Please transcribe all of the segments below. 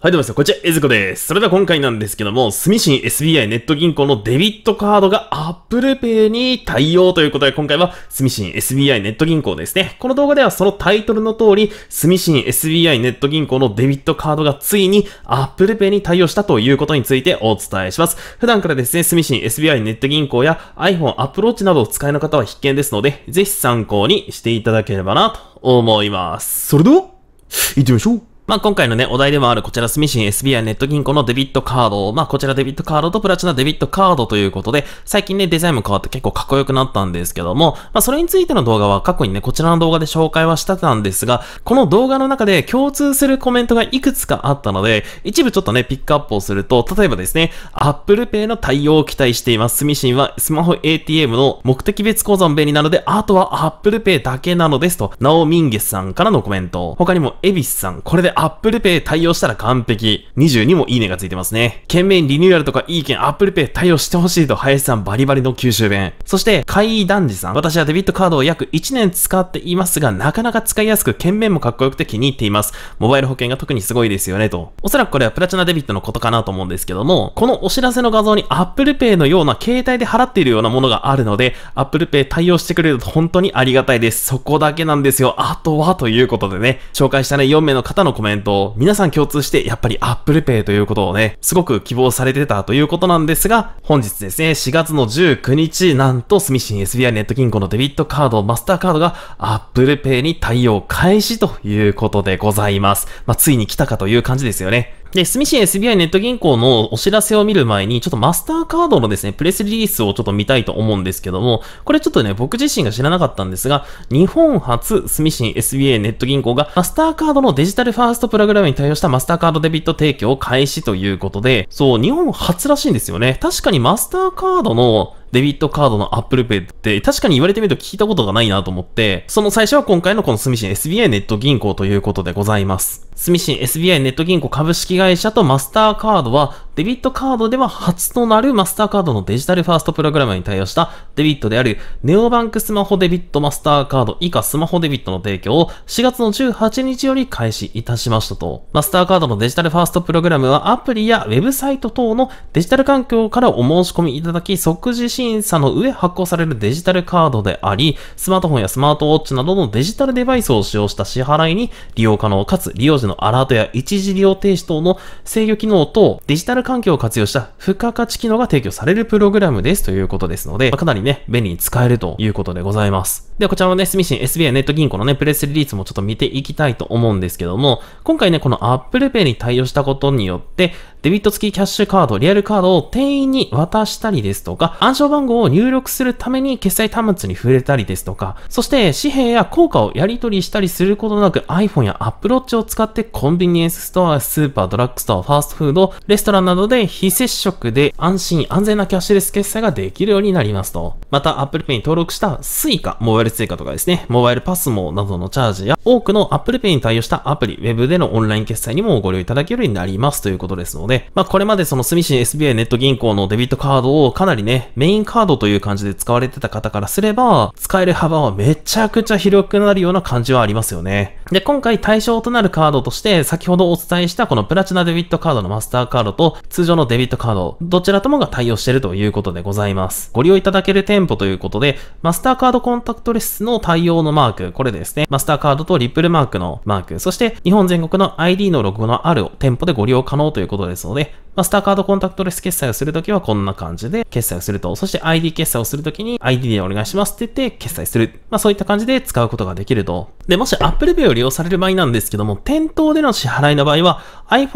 はい、どうも皆さん、こんにちは、えずこです。それでは今回なんですけども、住信 SBI ネット銀行のデビットカードが Apple Pay に対応ということで、今回は住信 SBI ネット銀行ですね。この動画ではそのタイトルの通り、住信 SBI ネット銀行のデビットカードがついに Apple Pay に対応したということについてお伝えします。普段からですね、住信 SBI ネット銀行や iPhone、Apple Watch などを使いの方は必見ですので、ぜひ参考にしていただければなと思います。それでは、行ってみましょうまあ、今回のね、お題でもあるこちらスミシン SBI ネット銀行のデビットカード、まあ、こちらデビットカードとプラチナデビットカードということで、最近ね、デザインも変わって結構かっこよくなったんですけども、まあ、それについての動画は過去にね、こちらの動画で紹介はしてたんですが、この動画の中で共通するコメントがいくつかあったので、一部ちょっとね、ピックアップをすると、例えばですね、Apple Pay の対応を期待しています。スミシンはスマホ ATM の目的別口座の便利なので、あとは Apple Pay だけなのですと、ナオミンゲスさんからのコメント。他にも、エビスさん、これで Apple Pay 対応したら完璧。22もいいねがついてますね。懸命リニューアルとかいい件 Apple Pay 対応してほしいと林さんバリバリの九州弁。そして、海団児さん。私はデビットカードを約1年使っていますが、なかなか使いやすく、懸命もかっこよくて気に入っています。モバイル保険が特にすごいですよね、と。おそらくこれはプラチナデビットのことかなと思うんですけども、このお知らせの画像に Apple Pay のような携帯で払っているようなものがあるので、Apple Pay 対応してくれると本当にありがたいです。そこだけなんですよ。あとはということでね、紹介したね4名の方のコメントメント、皆さん共通してやっぱり Apple Pay ということをね、すごく希望されてたということなんですが、本日ですね、4月の19日、なんとスミシン SBI ネット銀行のデビットカード、マスターカードが Apple Pay に対応開始ということでございます。まあ、ついに来たかという感じですよね。で、住信 SBI ネット銀行のお知らせを見る前に、ちょっとマスターカードのですね、プレスリリースをちょっと見たいと思うんですけども、これちょっとね、僕自身が知らなかったんですが、日本初住信 SBI ネット銀行が、マスターカードのデジタルファーストプログラムに対応したマスターカードデビット提供を開始ということで、そう、日本初らしいんですよね。確かにマスターカードのデビットカードの Apple Pay って確かに言われてみると聞いたことがないなと思って、その最初は今回のこの住信 SBI ネット銀行ということでございます。スミシン SBI ネット銀行株式会社とマスターカードは、デビットカードでは初となるマスターカードのデジタルファーストプログラムに対応したデビットである、ネオバンクスマホデビットマスターカード以下スマホデビットの提供を4月の18日より開始いたしましたと。マスターカードのデジタルファーストプログラムはアプリやウェブサイト等のデジタル環境からお申し込みいただき、即時審査の上発行されるデジタルカードであり、スマートフォンやスマートウォッチなどのデジタルデバイスを使用した支払いに利用可能かつ利用時のアラートや一時利用停止等の制御機能とデジタル環境を活用した付加価値機能が提供されるプログラムですということですので、まあ、かなりね、便利に使えるということでございます。では、こちらのね、スミシン SBI ネット銀行のね、プレスリリースもちょっと見ていきたいと思うんですけども、今回ね、この Apple Pay に対応したことによって、デビット付きキャッシュカード、リアルカードを店員に渡したりですとか、暗証番号を入力するために決済端末に触れたりですとか、そして紙幣や効果をやり取りしたりすることなく iPhone や Apple Watch を使ってコンビニエンスストア、スーパー、ドラッグストア、ファーストフード、レストランなどで非接触で安心安全なキャッシュレス決済ができるようになりますと。また Apple Pay に登録した Suica、モバイル Suica とかですね、モバイルパスモなどのチャージや多くの Apple Pay に対応したアプリ、Web でのオンライン決済にもご利用いただけるようになりますということですので、で、まあ、これまでその住信 SBI ネット銀行のデビットカードをかなりね、メインカードという感じで使われてた方からすれば、使える幅はめちゃくちゃ広くなるような感じはありますよね。で、今回対象となるカードとして、先ほどお伝えしたこのプラチナデビットカードのマスターカードと通常のデビットカード、どちらともが対応しているということでございます。ご利用いただける店舗ということで、マスターカードコンタクトレスの対応のマーク、これですね、マスターカードとリップルマークのマーク、そして日本全国の ID のロゴのある店舗でご利用可能ということですですので、マスターカードコンタクトレス決済をするときはこんな感じで決済をすると、そして ID 決済をするときに ID でお願いしますって言って決済する。まあそういった感じで使うことができると。で、もし Apple Pay を利用される場合なんですけども、店頭での支払いの場合は iPhone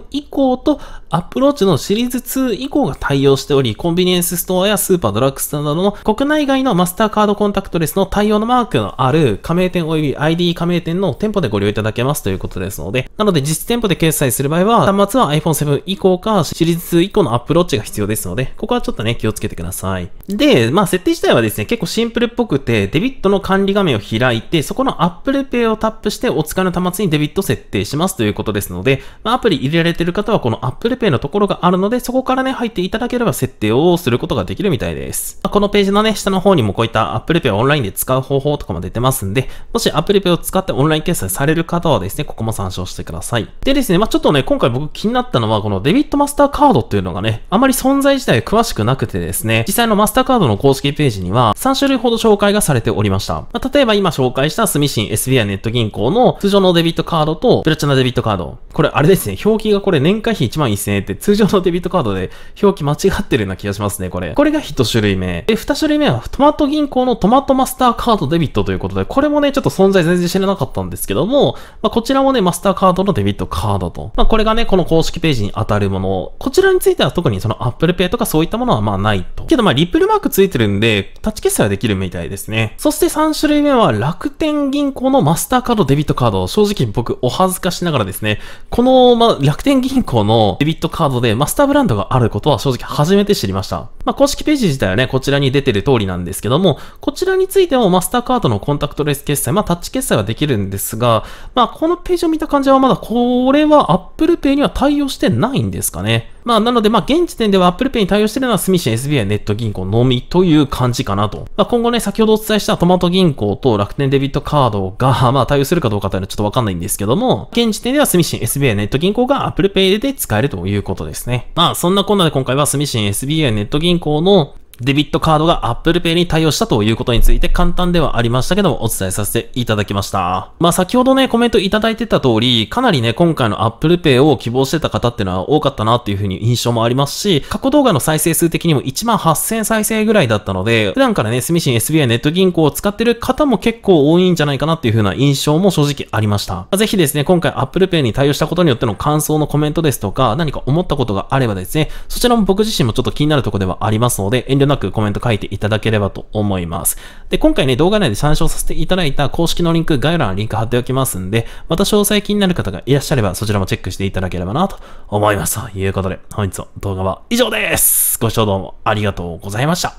7以降と Apple Watch のシリーズ2以降が対応しており、コンビニエンスストアやスーパードラッグストアなどの国内外のマスターカードコンタクトレスの対応のマークのある加盟店及び ID 加盟店の店舗でご利用いただけますということですので、なので実店舗で決済する場合は、端末は iPhone 7以降か、シリーズ2以降のアプローチが必要ですので、ここはちょっとね、気をつけてください。で、まあ、設定自体はですね、結構シンプルっぽくて、デビットの管理画面を開いて、そこの Apple Pay をタップして、お使いの端末にデビット設定しますということですので、まあ、アプリ入れられてる方は、この Apple Pay のところがあるので、そこからね、入っていただければ設定をすることができるみたいです。まあ、このページのね、下の方にもこういった Apple Pay をオンラインで使う方法とかも出てますんで、もし Apple Pay を使ってオンライン決済される方はですね、ここも参照してください。でですね、まあ、ちょっとね、今回僕気になったのは、はこのデビットマスターカードっていうのがね、あまり存在自体詳しくなくてですね、実際のマスターカードの公式ページには3種類ほど紹介がされておりました。まあ、例えば今紹介したスミシン SBI ネット銀行の通常のデビットカードとプラチナデビットカード。これあれですね、表記がこれ年会費1万1000円って通常のデビットカードで 表記間違ってるような気がしますね、これ。これが1種類目。で、2種類目はトマト銀行のトマトマスターカードデビットということで、これもね、ちょっと存在全然知らなかったんですけども、まあ、こちらもね、マスターカードのデビットカードと。まあ、これがね、この公式ページ当たるもの、こちらについては特にその Apple Pay とかそういったものはまあないと。けどまあリップルマークついてるんで、タッチ決済はできるみたいですね。そして3種類目は楽天銀行のマスターカード、デビットカード。正直僕お恥ずかしながらですね、このまあ楽天銀行のデビットカードでマスターブランドがあることは正直初めて知りました。まあ公式ページ自体はね、こちらに出てる通りなんですけども、こちらについてもマスターカードのコンタクトレス決済、まあタッチ決済はできるんですが、まあこのページを見た感じはまだこれは Apple Pay には対応してないんですかね。まあ、なので、まあ、現時点では Apple Pay に対応しているのはスミシン SBI ネット銀行のみという感じかなと。まあ、今後ね、先ほどお伝えしたトマト銀行と楽天デビットカードが、まあ、対応するかどうかというのはちょっとわかんないんですけども、現時点ではスミシン SBI ネット銀行が Apple Pay で使えるということですね。まあ、そんなこんなで今回はスミシン SBI ネット銀行のデビットカードが Apple Pay に対応したということについて簡単ではありましたけどもお伝えさせていただきました。まあ先ほどね、コメントいただいてた通り、かなりね、今回の Apple Pay を希望してた方っていうのは多かったなっていうふうに印象もありますし、過去動画の再生数的にも1万8000再生ぐらいだったので、普段からね、スミシン SBI ネット銀行を使ってる方も結構多いんじゃないかなっていうふうな印象も正直ありました。ぜひですね、今回 Apple Pay に対応したことによっての感想のコメントですとか、何か思ったことがあればですね、そちらも僕自身もちょっと気になるとこではありますので、遠慮なくコメント書いていただければと思います。で、今回ね、動画内で参照させていただいた公式のリンク、概要欄にリンク貼っておきますんで、また詳細気になる方がいらっしゃれば、そちらもチェックしていただければなと思います。ということで、本日の動画は以上です。ご視聴どうもありがとうございました。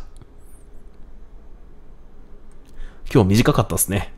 今日短かったですね。